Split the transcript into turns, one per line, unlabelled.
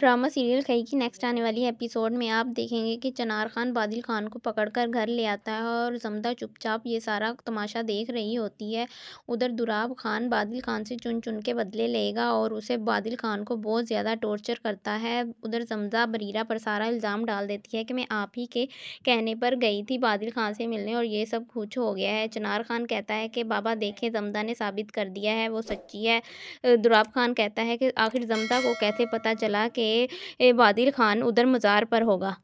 drama serial खई की next आने वाली एपिसोड में आप देखेंगे कि चनार खान बादल खान को पकड़कर घर ले आता है और जमदा चुपचाप ये सारा तमाशा देख रही होती है उधर दुराब खान बादल खान से चुन चुन के बदले लेगा और उसे बादल खान को बहुत ज़्यादा टॉर्चर करता है उधर जमदा बरीरा पर सारा इल्ज़ाम डाल देती है कि मैं आप ही के कहने पर गई थी बादल खान से मिलने और ये सब कुछ हो गया है चनार खान कहता है कि बाबा देखें जमदा ने साबित कर दिया है वो सच्ची है दुराब खान कहता है कि आखिर जमदा को कैसे पता चला कि में वादिल खान उधर मज़ार पर होगा